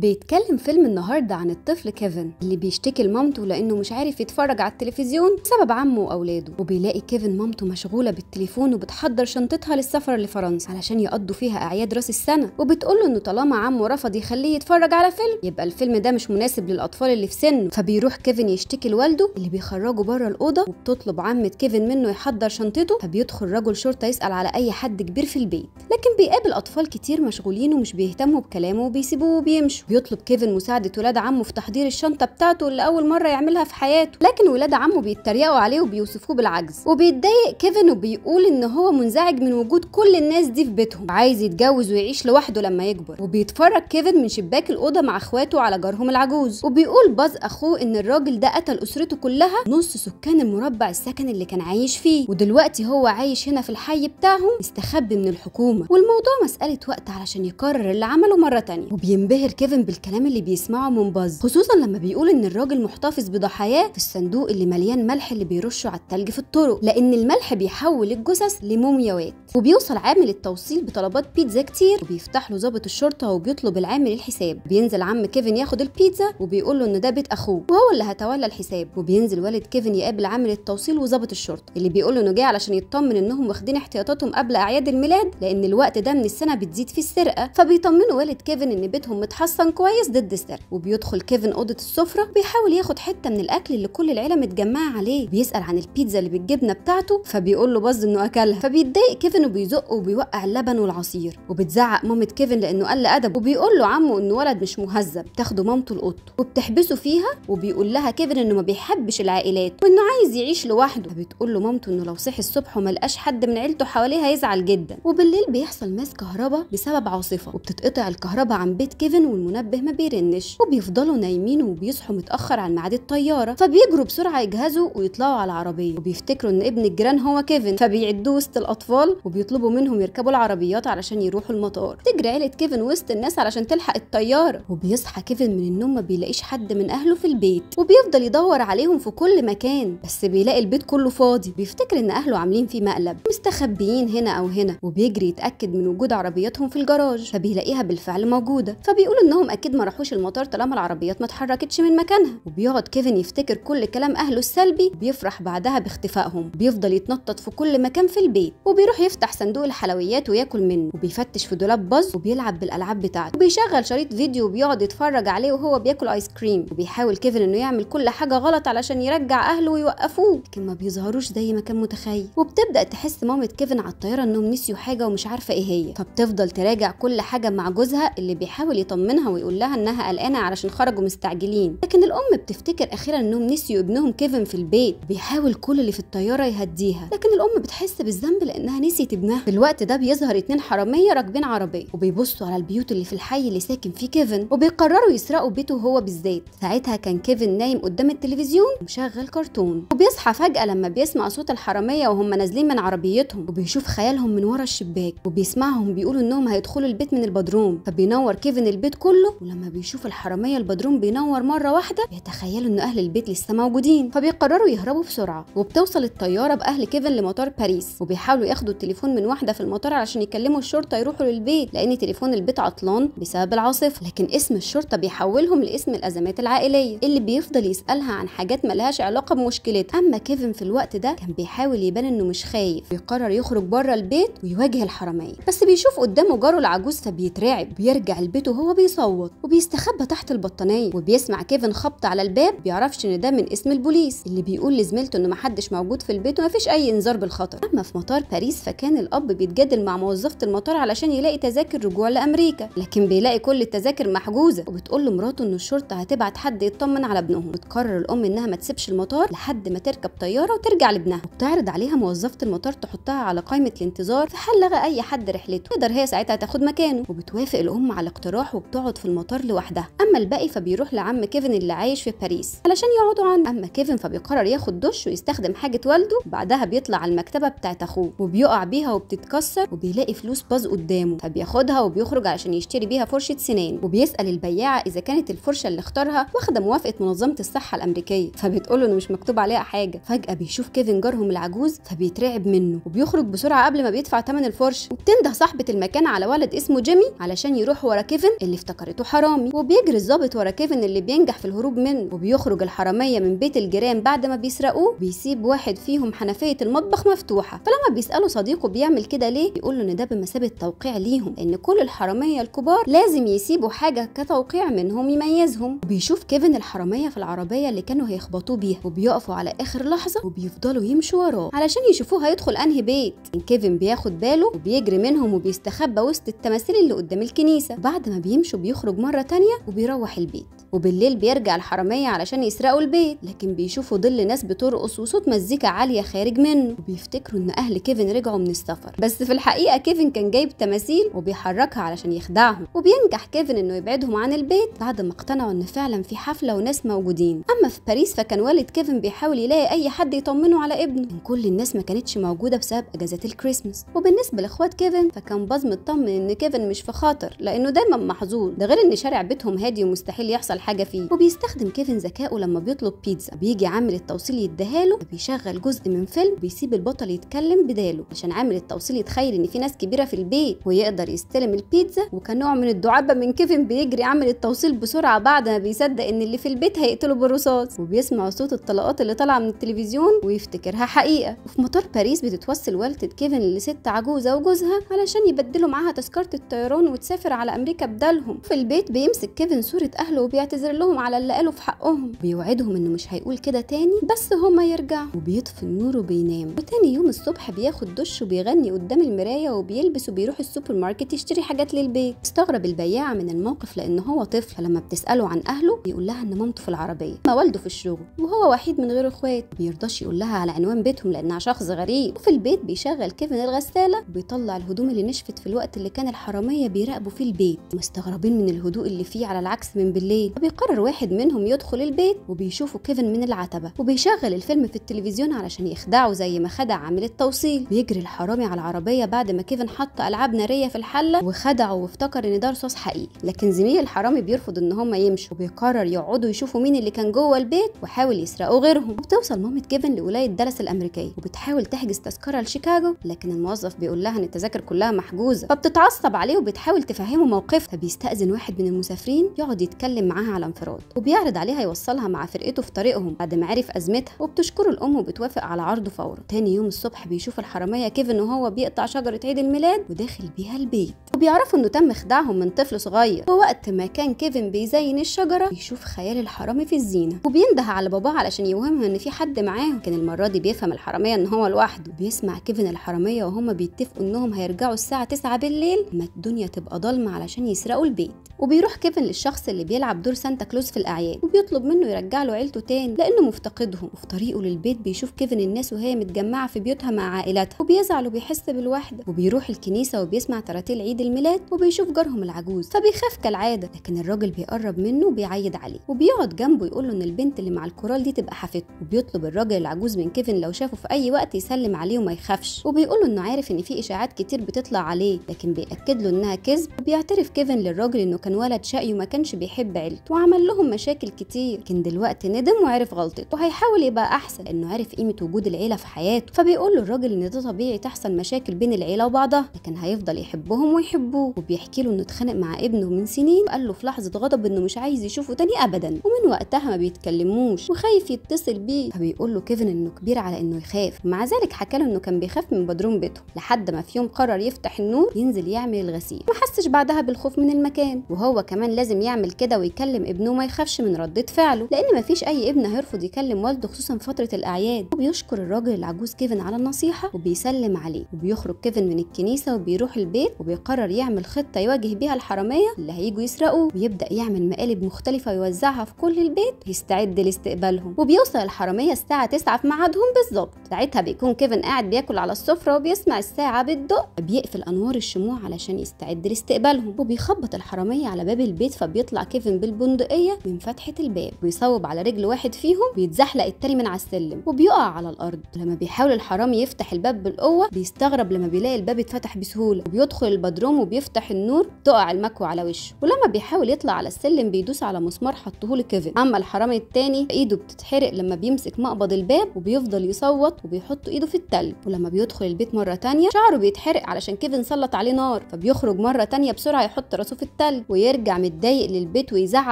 بيتكلم فيلم النهارده عن الطفل كيفن اللي بيشتكي لمامته لانه مش عارف يتفرج على التلفزيون بسبب عمه واولاده وبيلاقي كيفن مامته مشغوله بالتليفون وبتحضر شنطتها للسفر لفرنسا علشان يقضوا فيها اعياد راس السنه وبتقول له انه طالما عمه رفض يخليه يتفرج على فيلم يبقى الفيلم ده مش مناسب للاطفال اللي في سنه فبيروح كيفن يشتكي لوالده اللي بيخرجه بره الاوضه وبتطلب عمه كيفن منه يحضر شنطته فبيدخل رجل شرطه يسال على اي حد كبير في البيت لكن بيقابل اطفال كتير مشغولين ومش بيهتموا بكلامه وبيسيبوه وبيمشوا بيطلب كيفن مساعدة ولاد عمه في تحضير الشنطة بتاعته اللي أول مرة يعملها في حياته لكن ولاد عمه بيتريقوا عليه وبيوصفوه بالعجز وبيتضايق كيفن وبيقول إن هو منزعج من وجود كل الناس دي في بيتهم عايز يتجوز ويعيش لوحده لما يكبر وبيتفرج كيفن من شباك الأوضة مع إخواته على جارهم العجوز وبيقول باز أخوه إن الراجل ده قتل أسرته كلها نص سكان المربع السكن اللي كان عايش فيه ودلوقتي هو عايش هنا في الحي بتاعهم مستخبي من الحكومة والموضوع مسألة وقت علشان يقرر اللي عمله مرة تانية وبينبهر كيفن كيفن بالكلام اللي بيسمعه من باز خصوصا لما بيقول ان الراجل محتفظ بضحاياه في الصندوق اللي مليان ملح اللي بيرشه على التلج في الطرق لان الملح بيحول الجثث لمومياوات وبيوصل عامل التوصيل بطلبات بيتزا كتير وبيفتح له ضابط الشرطه وبيطلب العامل الحساب بينزل عم كيفن ياخد البيتزا وبيقول له ان ده بيت اخوه وهو اللي هتولى الحساب وبينزل والد كيفن يقابل عامل التوصيل وظابط الشرطه اللي بيقول له انه جاي علشان يطمن انهم واخدين احتياطاتهم قبل اعياد الميلاد لان الوقت ده من السنه بتزيد فيه السرقه فبيطمنه والد كيفن ان بيتهم متحصن بيتفن كويس ضد الديسر وبيدخل كيفن اوضه السفره بيحاول ياخد حته من الاكل اللي كل العيله متجمعه عليه بيسال عن البيتزا اللي بالجبنه بتاعته فبيقول له باظ انه اكلها فبيتضايق كيفن وبيزقه وبيوقع اللبن والعصير وبتزعق مامه كيفن لانه قل ادب وبيقول له عمه انه ولد مش مهذب تاخده مامته لاوضته وبتحبسه فيها وبيقول لها كيفن انه ما بيحبش العائلات وانه عايز يعيش لوحده فبتقول له مامته انه لو صحي الصبح وما لقاش حد من عيلته حواليه هيزعل جدا وبالليل بيحصل ماس كهرباء بسبب عاصفه وبتتقطع الكهرباء عن بيت كيفن المنبه ما بيرنش وبيفضلوا نايمين وبيصحوا متاخر عن ميعاد الطياره فبيجروا بسرعه يجهزوا ويطلعوا على العربيه وبيفتكروا ان ابن الجيران هو كيفن فبيعدوه وسط الاطفال وبيطلبوا منهم يركبوا العربيات علشان يروحوا المطار تجري عيله كيفن وسط الناس علشان تلحق الطياره وبيصحى كيفن من النوم ما بيلاقيش حد من اهله في البيت وبيفضل يدور عليهم في كل مكان بس بيلاقي البيت كله فاضي بيفتكر ان اهله عاملين فيه مقلب مستخبيين هنا او هنا وبيجري يتاكد من وجود عربياتهم في الجراج فبيلاقيها بالفعل موجوده فبيقول انهم لانهم اكيد ما راحوش المطار طالما العربيات ما اتحركتش من مكانها وبيقعد كيفن يفتكر كل كلام اهله السلبي بيفرح بعدها باختفائهم بيفضل يتنطط في كل مكان في البيت وبيروح يفتح صندوق الحلويات وياكل منه وبيفتش في دولاب باز وبيلعب بالالعاب بتاعته وبيشغل شريط فيديو وبيقعد يتفرج عليه وهو بياكل ايس كريم وبيحاول كيفن انه يعمل كل حاجه غلط علشان يرجع اهله ويوقفوه لكن ما بيظهروش زي ما كان متخيل وبتبدا تحس مامة كيفن على الطياره انهم نسيوا حاجه ومش عارفه ايه هي فبتفضل تراجع كل حاجه مع جوزها اللي بيحاول يطمنها ويقول لها انها قلقانه علشان خرجوا مستعجلين لكن الام بتفتكر اخيرا انهم نسيوا ابنهم كيفن في البيت بيحاول كل اللي في الطياره يهديها لكن الام بتحس بالذنب لانها نسيت ابنها في الوقت ده بيظهر اتنين حراميه راكبين عربيه وبيبصوا على البيوت اللي في الحي اللي ساكن فيه كيفن وبيقرروا يسرقوا بيته هو بالذات ساعتها كان كيفن نايم قدام التلفزيون ومشغل كرتون وبيصحى فجاه لما بيسمع صوت الحراميه وهم نازلين من عربيتهم وبيشوف خيالهم من ورا الشباك وبيسمعهم بيقولوا انهم هيدخلوا البيت من البدروم فبينور كيفن البيت كله كله ولما بيشوف الحرامية البدروم بينور مرة واحدة بيتخيلوا إن أهل البيت لسه موجودين فبيقرروا يهربوا بسرعة وبتوصل الطيارة بأهل كيفن لمطار باريس وبيحاولوا ياخدوا التليفون من واحدة في المطار علشان يكلموا الشرطة يروحوا للبيت لأن تليفون البيت عطلان بسبب العاصفة لكن اسم الشرطة بيحولهم لاسم الأزمات العائلية اللي بيفضل يسألها عن حاجات ملهاش علاقة بمشكلتها أما كيفن في الوقت ده كان بيحاول يبان إنه مش خايف بيقرر يخرج بره البيت ويواجه الحرامية بس بيشوف قدامه جاره العجوز فبيترعب بيرجع البيت وهو بيصور بيصوت وبيستخبى تحت البطانيه وبيسمع كيفن خبط على الباب بيعرفش ان ده من اسم البوليس اللي بيقول لزميلته انه محدش موجود في البيت ومفيش اي انذار بالخطر اما في مطار باريس فكان الاب بيتجادل مع موظفه المطار علشان يلاقي تذاكر رجوع لامريكا لكن بيلاقي كل التذاكر محجوزه وبتقول لمراته ان الشرطه هتبعت حد يطمن على ابنهم وتقرر الام انها ما تسيبش المطار لحد ما تركب طياره وترجع لابنها وبتعرض عليها موظفه المطار تحطها على قائمه الانتظار في حال لغى اي حد رحلته تقدر هي ساعتها تاخد مكانه وبتوافق الام على اقتراحه وبتقعد بتقعد في المطار لوحدها اما الباقي فبيروح لعم كيفن اللي عايش في باريس علشان يقعدوا عنده اما كيفن فبيقرر ياخد دش ويستخدم حاجه والده بعدها بيطلع على المكتبه بتاعه اخوه وبيقع بيها وبتتكسر وبيلاقي فلوس باظ قدامه فبياخدها وبيخرج علشان يشتري بيها فرشه سنان وبيسال البياعه اذا كانت الفرشه اللي اختارها واخده موافقه منظمه الصحه الامريكيه فبتقول له انه مش مكتوب عليها حاجه فجاه بيشوف كيفن جارهم العجوز فبيترعب منه وبيخرج بسرعه قبل ما بيدفع ثمن الفرشه وبتنده صاحبه المكان على ولد اسمه جيمي علشان يروح ورا كيفن اللي افتكر فكرته حرامي وبيجري الظابط ورا كيفن اللي بينجح في الهروب منه وبيخرج الحراميه من بيت الجيران بعد ما بيسرقوه بيسيب واحد فيهم حنفيه المطبخ مفتوحه فلما بيساله صديقه بيعمل كده ليه بيقول له ان ده بمثابه توقيع ليهم ان كل الحراميه الكبار لازم يسيبوا حاجه كتوقيع منهم يميزهم وبيشوف كيفن الحراميه في العربيه اللي كانوا هيخبطوه بيها وبيقفوا على اخر لحظه وبيفضلوا يمشوا وراه علشان يشوفوه هيدخل انهي بيت كيفن بياخد باله وبيجري منهم وبيستخبى وسط التماثيل اللي قدام الكنيسه بعد ما بيمشوا بيخرج مرة تانية وبيروح البيت وبالليل بيرجع الحرامية علشان يسرقوا البيت لكن بيشوفوا ظل ناس بترقص وصوت مزيكا عالية خارج منه وبيفتكروا إن أهل كيفن رجعوا من السفر بس في الحقيقة كيفن كان جايب تماثيل وبيحركها علشان يخدعهم وبينجح كيفن إنه يبعدهم عن البيت بعد ما اقتنعوا إن فعلا في حفلة وناس موجودين أما في باريس فكان والد كيفن بيحاول يلاقي أي حد يطمنه على ابنه كان كل الناس ما كانتش موجودة بسبب أجازات الكريسماس وبالنسبة لإخوات كيفن فكان باز مطمن إن كيفن مش في خطر لأنه دايما محظوظ ده غير إن شارع بيتهم هادي ومستحيل يحصل حاجة فيه وبيستخدم كيفن ذكائه لما بيطلب بيتزا بيجي عامل التوصيل يديها له بيشغل جزء من فيلم وبيسيب البطل يتكلم بداله عشان عامل التوصيل يتخيل ان في ناس كبيره في البيت ويقدر يستلم البيتزا وكنوع من الدعابه من كيفن بيجري عامل التوصيل بسرعه بعد ما بيصدق ان اللي في البيت هيقتله بالرصاص وبيسمع صوت الطلقات اللي طالعه من التلفزيون ويفتكرها حقيقه وفي مطار باريس بتتوصل والدة كيفن لست عجوزه وجوزها علشان يبدلوا معاها تذكره الطيران وتسافر على امريكا بدالهم في البيت بيمسك كيفن صوره اهله وبيعتبر بيعتذر لهم على اللي قاله في حقهم بيوعدهم انه مش هيقول كده تاني بس هما يرجعوا وبيطفي النور وبينام وتاني يوم الصبح بياخد دش وبيغني قدام المرايه وبيلبس وبيروح السوبر ماركت يشتري حاجات للبيت استغرب البياعه من الموقف لان هو طفل فلما بتساله عن اهله بيقول لها ان مامته في العربيه ما والده في الشغل وهو وحيد من غير اخوات بيرضاش يقول لها على عنوان بيتهم لانها شخص غريب وفي البيت بيشغل كيفن الغساله وبيطلع الهدوم اللي نشفت في الوقت اللي كان الحراميه بيراقبوا فيه البيت مستغربين من الهدوء اللي فيه على العكس من بالليل وبيقرر واحد منهم يدخل البيت وبيشوفوا كيفن من العتبة وبيشغل الفيلم في التلفزيون علشان يخدعه زي ما خدع عامل التوصيل بيجري الحرامي على العربية بعد ما كيفن حط ألعاب نارية في الحلة وخدعه وافتكر إن ده رصاص حقيقي لكن زميل الحرامي بيرفض إن هما يمشوا وبيقرر يقعدوا يشوفوا مين اللي كان جوه البيت وحاول يسرقوا غيرهم وبتوصل مامة كيفن لولاية دالاس الأمريكية وبتحاول تحجز تذكرة لشيكاغو لكن الموظف بيقول لها إن التذاكر كلها محجوزة فبتتعصب عليه وبتحاول تفهمه موقفها فبيستأذن واحد من المسافرين يقعد يتكلم معاها على انفراد وبيعرض عليها يوصلها مع فرقته في طريقهم بعد ما عرف ازمتها وبتشكره الام وبتوافق على عرضه فورا تاني يوم الصبح بيشوف الحراميه كيفن وهو بيقطع شجره عيد الميلاد وداخل بيها البيت وبيعرفوا انه تم خداعهم من طفل صغير ووقت ما كان كيفن بيزين الشجره بيشوف خيال الحرامي في الزينه وبينده على باباه علشان يوهمها ان في حد معاهم كان المره دي بيفهم الحراميه ان هو لوحده بيسمع كيفن الحراميه وهما بيتفقوا انهم هيرجعوا الساعه 9 بالليل ما الدنيا تبقى ضلمه علشان يسرقوا البيت وبيروح كيفن للشخص اللي بيلعب دور دور سانتا كلوز في الاعياد وبيطلب منه يرجع له عيلته تاني لانه مفتقدهم وفي طريقه للبيت بيشوف كيفن الناس وهي متجمعه في بيوتها مع عائلتها وبيزعل وبيحس بالوحده وبيروح الكنيسه وبيسمع تراتيل عيد الميلاد وبيشوف جارهم العجوز فبيخاف كالعاده لكن الراجل بيقرب منه وبيعيد عليه وبيقعد جنبه يقول له ان البنت اللي مع الكورال دي تبقى حفيدته وبيطلب الراجل العجوز من كيفن لو شافه في اي وقت يسلم عليه وما يخافش وبيقول له انه عارف ان في اشاعات كتير بتطلع عليه لكن بياكد له انها كذب وبيعترف كيفن للراجل انه كان ولد شقي وما كانش بيحب عيلته غلط وعمل لهم مشاكل كتير لكن دلوقتي ندم وعرف غلطته وهيحاول يبقى احسن انه عرف قيمه وجود العيله في حياته فبيقول للراجل ان ده طبيعي تحصل مشاكل بين العيله وبعضها لكن هيفضل يحبهم ويحبوه وبيحكي له انه اتخانق مع ابنه من سنين وقال له في لحظه غضب انه مش عايز يشوفه تاني ابدا ومن وقتها ما بيتكلموش وخايف يتصل بيه فبيقول له كيفن انه كبير على انه يخاف ومع ذلك حكى له انه كان بيخاف من بدروم بيته لحد ما في يوم قرر يفتح النور ينزل يعمل الغسيل ما حسش بعدها بالخوف من المكان وهو كمان لازم يعمل كده ويكلم يكلم ابنه ما يخافش من ردة فعله لأن مفيش أي ابن هيرفض يكلم والده خصوصا فترة الأعياد وبيشكر الراجل العجوز كيفن على النصيحة وبيسلم عليه وبيخرج كيفن من الكنيسة وبيروح البيت وبيقرر يعمل خطة يواجه بيها الحرامية اللي هيجوا يسرقوه ويبدأ يعمل مقالب مختلفة ويوزعها في كل البيت يستعد لاستقبالهم وبيوصل الحرامية الساعة 9 في ميعادهم بالظبط ساعتها بيكون كيفن قاعد بياكل على السفرة وبيسمع الساعة بتدق بيقفل أنوار الشموع علشان يستعد لاستقبالهم وبيخبط الحرامية على باب البيت فبيطلع كيفن بالبو بندقيه من فتحه الباب ويصوب على رجل واحد فيهم بيتزحلق التاني من على السلم وبيقع على الارض لما بيحاول الحرامي يفتح الباب بالقوه بيستغرب لما بيلاقي الباب اتفتح بسهوله وبيدخل البدروم وبيفتح النور تقع المكوى على وشه ولما بيحاول يطلع على السلم بيدوس على مسمار حطهوله كيفن اما الحرامي التاني ايده بتتحرق لما بيمسك مقبض الباب وبيفضل يصوت وبيحط ايده في التلج ولما بيدخل البيت مره تانية شعره بيتحرق علشان كيفن سلط عليه نار فبيخرج مره تانية بسرعه يحط راسه في التلج ويرجع متضايق للبيت ويزعق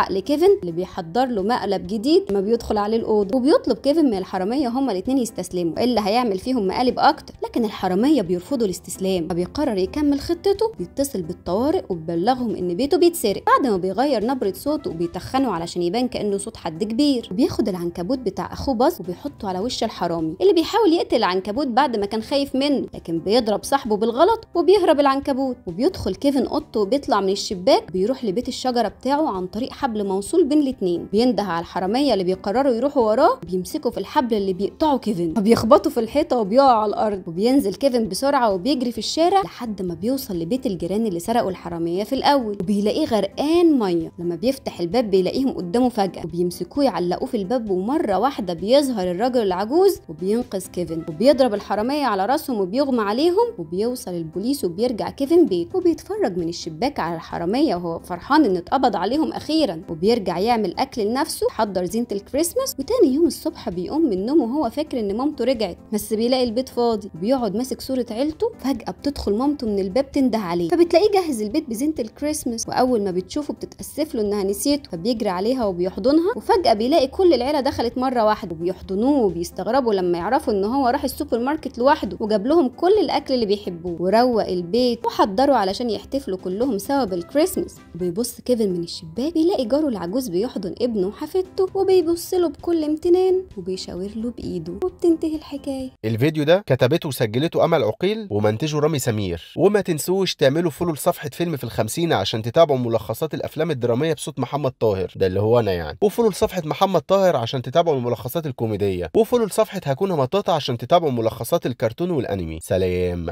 عقل اللي بيحضر له مقلب جديد ما بيدخل عليه الاوضه وبيطلب كيفن من الحراميه هما الاثنين يستسلموا اللي هيعمل فيهم مقالب اكتر لكن الحراميه بيرفضوا الاستسلام فبيقرر يكمل خطته بيتصل بالطوارئ وبيبلغهم ان بيته بيتسرق بعد ما بيغير نبره صوته وبيتخنوا علشان يبان كانه صوت حد كبير وبياخد العنكبوت بتاع اخوه باز وبيحطه على وش الحرامي اللي بيحاول يقتل العنكبوت بعد ما كان خايف منه لكن بيضرب صاحبه بالغلط وبيهرب العنكبوت وبيدخل كيفن اوضته وبيطلع من الشباك بيروح لبيت الشجره بتاعه عن طريق حبل حبل موصول بين الاتنين بينده على الحراميه اللي بيقرروا يروحوا وراه بيمسكوا في الحبل اللي بيقطعه كيفن فبيخبطوا في الحيطه وبيقعوا على الارض وبينزل كيفن بسرعه وبيجري في الشارع لحد ما بيوصل لبيت الجيران اللي سرقوا الحراميه في الاول وبيلاقيه غرقان ميه لما بيفتح الباب بيلاقيهم قدامه فجاه وبيمسكوه يعلقوه في الباب ومره واحده بيظهر الراجل العجوز وبينقذ كيفن وبيضرب الحراميه على راسهم وبيغمى عليهم وبيوصل البوليس وبيرجع كيفن بيت وبيتفرج من الشباك على الحراميه وهو فرحان ان اتقبض عليهم اخيرا الشغل وبيرجع يعمل اكل لنفسه يحضر زينه الكريسماس وتاني يوم الصبح بيقوم من نومه وهو فاكر ان مامته رجعت بس بيلاقي البيت فاضي وبيقعد ماسك صوره عيلته فجاه بتدخل مامته من الباب تنده عليه فبتلاقيه جهز البيت بزينه الكريسماس واول ما بتشوفه بتتاسف له انها نسيته فبيجري عليها وبيحضنها وفجاه بيلاقي كل العيله دخلت مره واحده وبيحضنوه وبيستغربوا لما يعرفوا ان هو راح السوبر ماركت لوحده وجاب لهم كل الاكل اللي بيحبوه وروق البيت وحضره علشان يحتفلوا كلهم سوا بالكريسماس وبيبص كيفن من الشباك بيلاقي جاره العجوز بيحضن ابنه حفيدته وبيبص له بكل امتنان وبيشاور له بايده وبتنتهي الحكايه الفيديو ده كتبته وسجلته امل عقيل ومنتجه رامي سمير وما تنسوش تعملوا فولو لصفحه فيلم في الخمسين عشان تتابعوا ملخصات الافلام الدراميه بصوت محمد طاهر ده اللي هو انا يعني وفولو لصفحه محمد طاهر عشان تتابعوا الملخصات الكوميديه وفولو لصفحه هكون مطاطه عشان تتابعوا ملخصات الكرتون والانمي سلام